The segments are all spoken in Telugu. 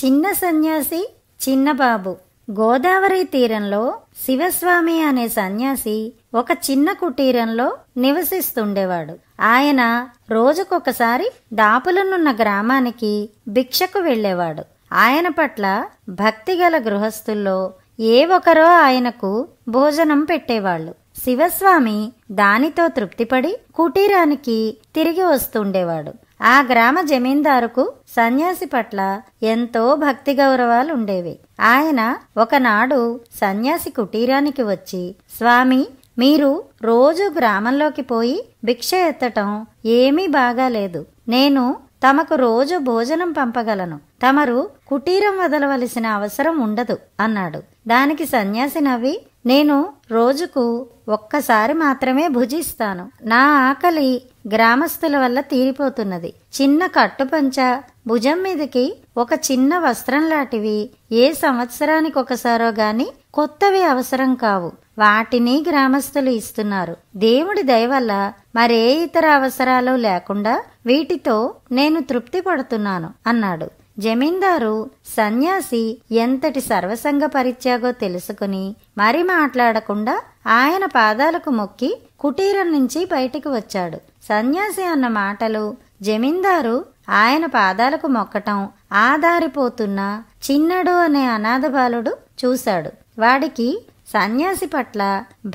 చిన్న సన్యాసి చిన్నబాబు గోదావరి తీరంలో శివస్వామి అనే సన్యాసి ఒక చిన్న కుటీరంలో నివసిస్తుండేవాడు ఆయన రోజుకొకసారి దాపులనున్న గ్రామానికి భిక్షకు వెళ్లేవాడు ఆయన పట్ల భక్తిగల గృహస్థుల్లో ఏ ఒకరో ఆయనకు భోజనం పెట్టేవాళ్ళు శివస్వామి దానితో తృప్తిపడి కుటీరానికి తిరిగి వస్తుండేవాడు ఆ గ్రామ జమీందారుకు సన్యాసి పట్ల ఎంతో భక్తి గౌరవాలు ఉండేవి ఆయన ఒకనాడు సన్యాసి కుటీరానికి వచ్చి స్వామి మీరు రోజు గ్రామంలోకి పోయి భిక్ష ఎత్తటం ఏమీ బాగాలేదు నేను తమకు రోజు భోజనం పంపగలను తమరు కుటీరం వదలవలసిన అవసరం ఉండదు అన్నాడు దానికి సన్యాసి నవ్వి నేను రోజుకు ఒక్కసారి మాత్రమే భుజిస్తాను నా ఆకలి గ్రామస్తుల వల్ల తీరిపోతున్నది చిన్న కట్టుపంచ భుజం మీదకి ఒక చిన్న వస్త్రం లాంటివి ఏ సంవత్సరానికి ఒకసారో గాని కొత్తవి అవసరం కావు వాటిని గ్రామస్తులు ఇస్తున్నారు దేవుడి దయవల్ల మరే ఇతర అవసరాలు లేకుండా వీటితో నేను తృప్తి పడుతున్నాను అన్నాడు జమీందారు సన్యాసి ఎంతటి సర్వసంగ పరిత్యాగో తెలుసుకుని మరి మాట్లాడకుండా ఆయన పాదాలకు మొక్కి కుటీరం నుంచి బయటికి వచ్చాడు సన్యాసి అన్న మాటలు జమీందారు ఆయన పాదాలకు మొక్కటం ఆధారిపోతున్న చిన్నడు అనే అనాథ బాలుడు చూశాడు వాడికి సన్యాసి పట్ల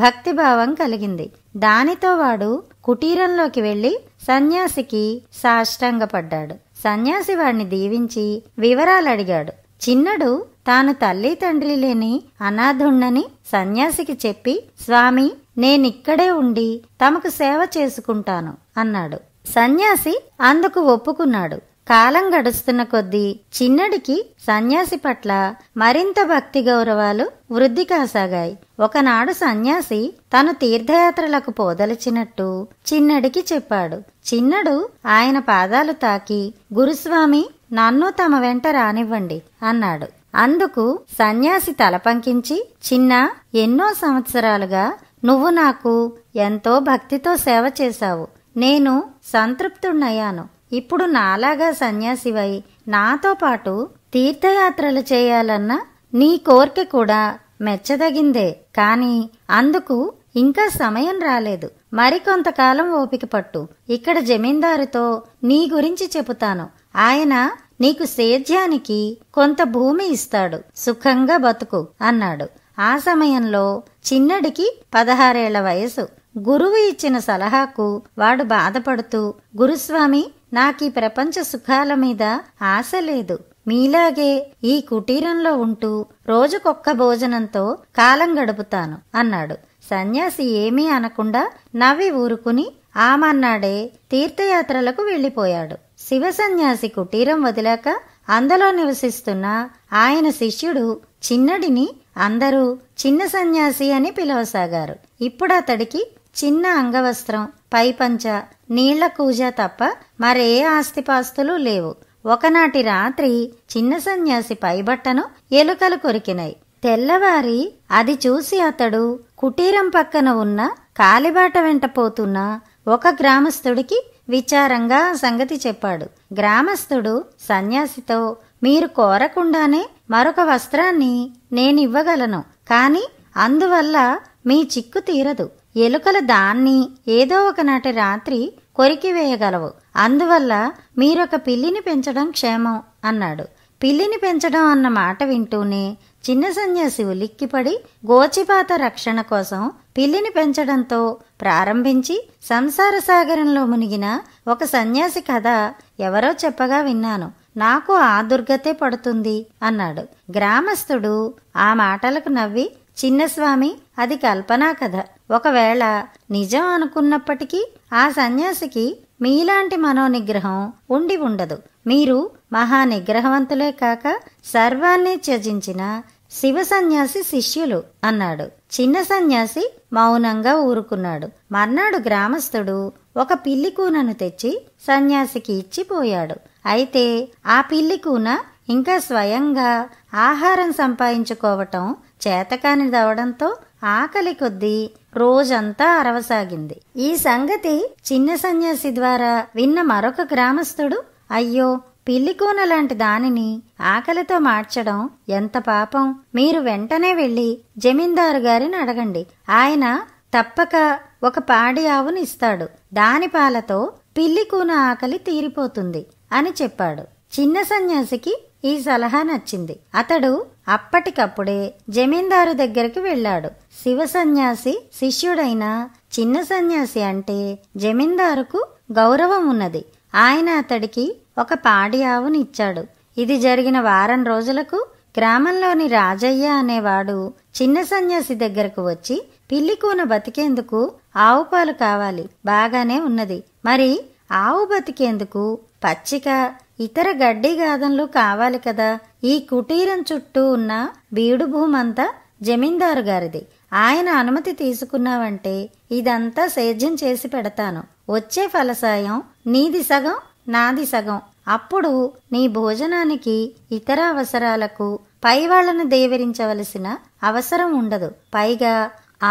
భక్తిభావం కలిగింది దానితో వాడు కుటీరంలోకి వెళ్ళి సన్యాసికి సాష్టంగపడ్డాడు సన్యాసి వాడిని దీవించి వివరాలు అడిగాడు చిన్నడు తాను తల్లి తండ్రి లేని అనాథుణ్ణని సన్యాసికి చెప్పి స్వామి నేనిక్కడే ఉండి తమకు సేవ చేసుకుంటాను అన్నాడు సన్యాసి అందుకు ఒప్పుకున్నాడు కాలం గడుస్తున్న కొద్దీ చిన్నడికి సన్యాసి పట్ల మరింత భక్తి గౌరవాలు వృద్ధి కాసాగాయి ఒకనాడు సన్యాసి తను తీర్థయాత్రలకు పోదలిచినట్టు చిన్నడికి చెప్పాడు చిన్నడు ఆయన పాదాలు తాకి గురుస్వామి నన్ను తమ వెంట రానివ్వండి అన్నాడు అందుకు సన్యాసి తలపంకించి చిన్న ఎన్నో సంవత్సరాలుగా నువ్వు నాకు ఎంతో భక్తితో సేవ చేశావు నేను సంతృప్తున్నయ్యాను ఇప్పుడు నాలాగా సన్యాసివై నాతో పాటు తీర్థయాత్రలు చేయాలన్న నీ కోరిక కూడా మెచ్చదగిందే కాని అందుకు ఇంకా సమయం రాలేదు మరికొంతకాలం ఓపిక పట్టు ఇక్కడ జమీందారుతో నీ గురించి చెబుతాను ఆయన నీకు సేద్యానికి కొంత భూమి ఇస్తాడు సుఖంగా బతుకు అన్నాడు ఆ సమయంలో చిన్నడికి పదహారేళ్ల వయసు గురువు ఇచ్చిన సలహాకు వాడు బాధపడుతూ గురుస్వామి నాకీ ప్రపంచ సుఖాల మీద ఆశ లేదు మీలాగే ఈ కుటీరంలో ఉంటూ రోజుకొక్క భోజనంతో కాలం గడుపుతాను అన్నాడు సన్యాసి ఏమీ అనకుండా నవ్వి ఊరుకుని ఆమన్నాడే తీర్థయాత్రలకు వెళ్ళిపోయాడు శివసన్యాసి కుటీరం వదిలాక అందులో నివసిస్తున్న ఆయన శిష్యుడు చిన్నడిని అందరూ చిన్న సన్యాసి అని పిలవసాగారు ఇప్పుడు అతడికి చిన్న అంగవస్త్రం పైపంచ నీళ్ల కూజ తప్ప మరే ఆస్తిపాస్తులు లేవు ఒకనాటి రాత్రి చిన్న సన్యాసి పైబట్టను ఎలుకలు కొరికినాయి తెల్లవారి అది చూసి అతడు కుటీరం పక్కన ఉన్న కాలిబాట వెంట పోతున్న ఒక గ్రామస్తుడికి విచారంగా సంగతి చెప్పాడు గ్రామస్థుడు సన్యాసితో మీరు కోరకుండానే మరొక వస్త్రాన్ని నేనివ్వగలను కాని అందువల్ల మీ చిక్కు తీరదు ఎలుకల దాన్ని ఏదో ఒకనాటి రాత్రి కొరికివేయగలవు అందువల్ల మీరొక పిల్లిని పెంచడం క్షేమం అన్నాడు పిల్లిని పెంచడం అన్న మాట వింటూనే చిన్న సన్యాసి ఉలిక్కిపడి గోచిపాత రక్షణ కోసం పిల్లిని పెంచడంతో ప్రారంభించి సంసార సాగరంలో మునిగిన ఒక సన్యాసి కథ ఎవరో చెప్పగా విన్నాను నాకు ఆ దుర్గతే పడుతుంది అన్నాడు గ్రామస్థుడు ఆ మాటలకు నవ్వి చిన్నస్వామి అది కల్పనా కథ ఒకవేళ నిజం అనుకున్నప్పటికీ ఆ సన్యాసికి మీలాంటి మనోనిగ్రహం ఉండి ఉండదు మీరు మహా నిగ్రహవంతులే కాక సర్వాన్ని త్యజించిన శివ సన్యాసి శిష్యులు అన్నాడు చిన్న సన్యాసి మౌనంగా ఊరుకున్నాడు మర్నాడు గ్రామస్థుడు ఒక పిల్లి కూనను తెచ్చి సన్యాసికి ఇచ్చిపోయాడు అయితే ఆ పిల్లి కూన ఇంకా స్వయంగా ఆహారం సంపాదించుకోవటం చేతకానిదవడంతో ఆకలి కొద్దీ రోజంతా అరవసాగింది ఈ సంగతి చిన్న సన్యాసి ద్వారా విన్న మరొక గ్రామస్థుడు అయ్యో పిల్లికూన లాంటి దానిని ఆకలితో మార్చడం ఎంత పాపం మీరు వెంటనే వెళ్ళి జమీందారు గారిని అడగండి ఆయన తప్పక ఒక పాడి ఆవుని ఇస్తాడు దాని పాలతో పిల్లికూన ఆకలి తీరిపోతుంది అని చెప్పాడు చిన్న సన్యాసికి ఈ సలహా నచ్చింది అతడు అప్పటికప్పుడే జమీందారు దగ్గరికి వెళ్ళాడు శివ సన్యాసి శిష్యుడైన చిన్న సన్యాసి అంటే జమీందారుకు గౌరవం ఉన్నది ఆయన అతడికి ఒక పాడి ఆవునిచ్చాడు ఇది జరిగిన వారం రోజులకు గ్రామంలోని రాజయ్య అనేవాడు చిన్న సన్యాసి దగ్గరకు వచ్చి పిల్లి కూన బతికేందుకు ఆవు పాలు కావాలి బాగానే ఉన్నది మరి ఆవు బతికేందుకు పచ్చిక ఇతర గడ్డి గాదంలు కావాలి కదా ఈ కుటీరం చుట్టూ ఉన్న బీడు భూమంతా జమీందారు గారిది ఆయన అనుమతి తీసుకున్నావంటే ఇదంతా సేద్యం చేసి పెడతాను వచ్చే ఫలసాయం నీది సగం నాది సగం అప్పుడు నీ భోజనానికి ఇతర అవసరాలకు పైవాళ్లను దేవరించవలసిన అవసరం ఉండదు పైగా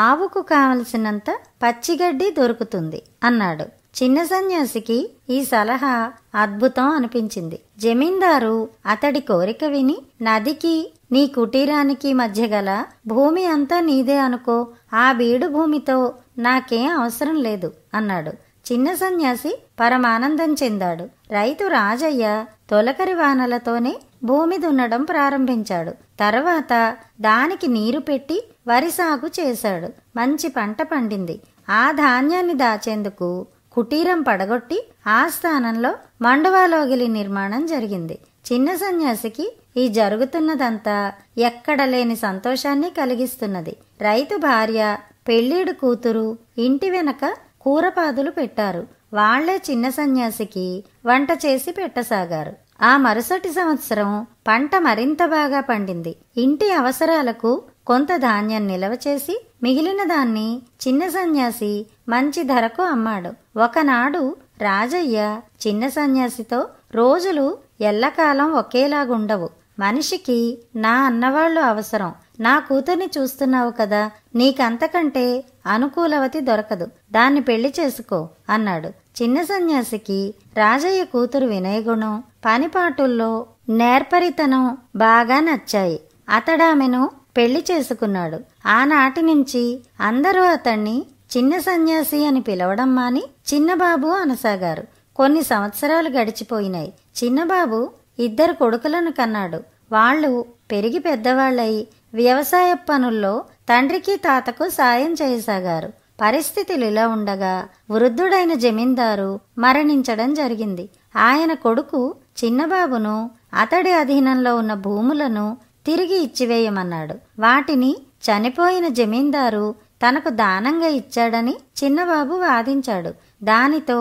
ఆవుకు కావలసినంత పచ్చిగడ్డి దొరుకుతుంది అన్నాడు చిన్న సన్యాసికి ఈ సలహా అద్భుతం అనిపించింది జమీందారు అతడి కోరిక విని నదికి నీ కుటీరానికి మధ్య గల భూమి అంతా నీదే అనుకో ఆ బీడు భూమితో నాకేం అవసరం లేదు అన్నాడు చిన్న సన్యాసి పరమానందం చెందాడు రైతు రాజయ్య తొలకరి వానలతోనే భూమి దున్నడం ప్రారంభించాడు తర్వాత దానికి నీరు పెట్టి వరి సాగు చేశాడు మంచి పంట పండింది ఆ ధాన్యాన్ని దాచేందుకు కుటీరం పడగొట్టి ఆ స్థానంలో మండువాలోగిలి నిర్మాణం జరిగింది చిన్న సన్యాసికి ఈ జరుగుతున్నదంతా ఎక్కడ లేని సంతోషాన్ని కలిగిస్తున్నది రైతు భార్య పెళ్ళీడు కూతురు ఇంటి వెనక కూరపాదులు పెట్టారు వాళ్లే చిన్న సన్యాసికి వంట చేసి పెట్టసాగారు ఆ మరుసటి సంవత్సరం పంట మరింత బాగా పండింది ఇంటి అవసరాలకు కొంత ధాన్యం నిలవ చేసి మిగిలిన దాన్ని చిన్న సన్యాసి మంచి ధరకు అమ్మాడు ఒకనాడు రాజయ్య చిన్న సన్యాసితో రోజులు ఎల్లకాలం ఒకేలాగుండవు మనిషికి నా అన్నవాళ్లు అవసరం నా కూతుర్ని చూస్తున్నావు కదా నీకంతకంటే అనుకూలవతి దొరకదు దాన్ని పెళ్లి చేసుకో అన్నాడు చిన్న సన్యాసికి రాజయ్య కూతురు వినయగుణం పనిపాటుల్లో నేర్పరితనం బాగా నచ్చాయి అతడామెను పెళ్లి చేసుకున్నాడు ఆనాటి నుంచి అందరూ అతన్ని చిన్న సన్యాసి అని పిలవడం మాని చిన్నబాబు అనసాగారు కొన్ని సంవత్సరాలు గడిచిపోయినాయి చిన్నబాబు ఇద్దరు కొడుకులను కన్నాడు వాళ్ళు పెరిగి పెద్దవాళ్లై వ్యవసాయ పనుల్లో తండ్రికి తాతకు సాయం చేయసాగారు పరిస్థితులు ఇలా ఉండగా వృద్ధుడైన జమీందారు మరణించడం జరిగింది ఆయన కొడుకు చిన్నబాబును అతడి అధీనంలో ఉన్న భూములను తిరిగి ఇచ్చివేయమన్నాడు వాటిని చనిపోయిన జమీందారు తనకు దానంగా ఇచ్చాడని చిన్నబాబు వాదించాడు దానితో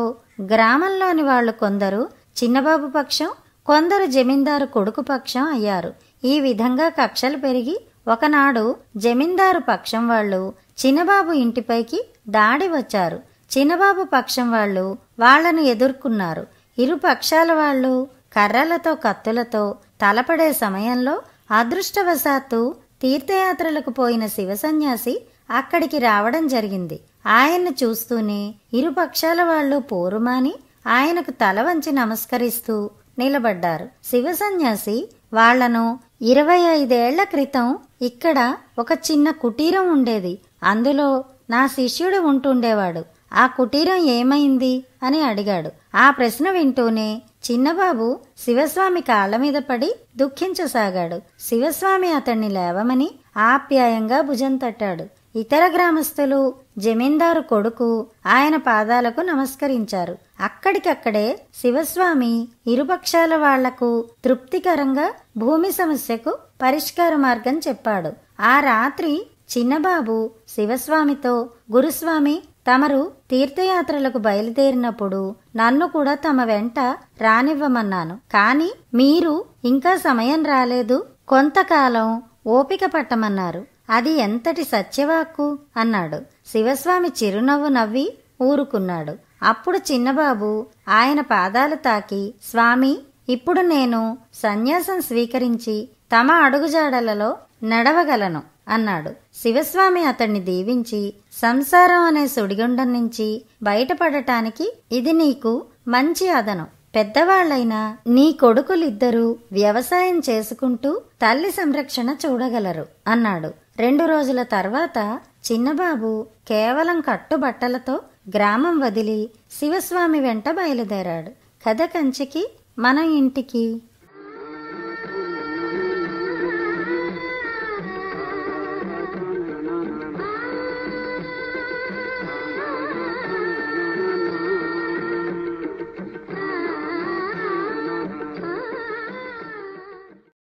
గ్రామంలోని వాళ్లు కొందరు చిన్నబాబు పక్షం కొందరు జమీందారు కొడుకు పక్షం అయ్యారు ఈ విధంగా కక్షలు పెరిగి ఒకనాడు జమీందారు పక్షం వాళ్ళు చిన్నబాబు ఇంటిపైకి దాడి వచ్చారు చిన్నబాబు పక్షం వాళ్ళు వాళ్లను ఎదుర్కొన్నారు ఇరు పక్షాల వాళ్ళు కర్రలతో కత్తులతో తలపడే సమయంలో అదృష్టవశాత్తు తీర్థయాత్రలకు పోయిన శివసన్యాసి అక్కడికి రావడం జరిగింది ఆయన్ను చూస్తూనే ఇరుపక్షాల వాళ్ళు పోరుమాని ఆయనకు తల వంచి నమస్కరిస్తూ నిలబడ్డారు శివసన్యాసి వాళ్లను ఇరవై ఐదేళ్ల క్రితం ఇక్కడ ఒక చిన్న కుటీరం ఉండేది అందులో నా శిష్యుడు ఉంటుండేవాడు ఆ కుటీరం ఏమైంది అని అడిగాడు ఆ ప్రశ్న వింటూనే చిన్నబాబు శివస్వామి కాళ్ళ మీద పడి దుఃఖించసాగాడు శివస్వామి అతన్ని లేవమని ఆప్యాయంగా భుజం తట్టాడు ఇతర గ్రామస్తులు జమీందారు కొడుకు ఆయన పాదాలకు నమస్కరించారు అక్కడికక్కడే శివస్వామి ఇరుపక్షాల వాళ్లకు తృప్తికరంగా భూమి సమస్యకు పరిష్కార మార్గం చెప్పాడు ఆ రాత్రి చిన్నబాబు శివస్వామితో గురుస్వామి తమరు తీర్థయాత్రలకు బయలుదేరినప్పుడు నన్ను కూడా తమ వెంట రానివ్వమన్నాను కానీ మీరు ఇంకా సమయం రాలేదు కొంతకాలం ఓపిక పట్టమన్నారు అది ఎంతటి సత్యవాక్కు అన్నాడు శివస్వామి చిరునవ్వు నవ్వి ఊరుకున్నాడు అప్పుడు చిన్నబాబు ఆయన పాదాలు తాకి స్వామి ఇప్పుడు నేను సన్యాసం స్వీకరించి తమ అడుగుజాడలలో నడవగలను అన్నాడు శివస్వామి అతన్ని దీవించి సంసారం అనే సుడిగుండం నుంచి బయటపడటానికి ఇది నీకు మంచి అదను పెద్దవాళ్లైన నీ కొడుకులిద్దరూ వ్యవసాయం చేసుకుంటూ తల్లి సంరక్షణ చూడగలరు అన్నాడు రెండు రోజుల తర్వాత చిన్నబాబు కేవలం కట్టుబట్టలతో గ్రామం వదిలి శివస్వామి వెంట బయలుదేరాడు కథ కంచికి మన ఇంటికి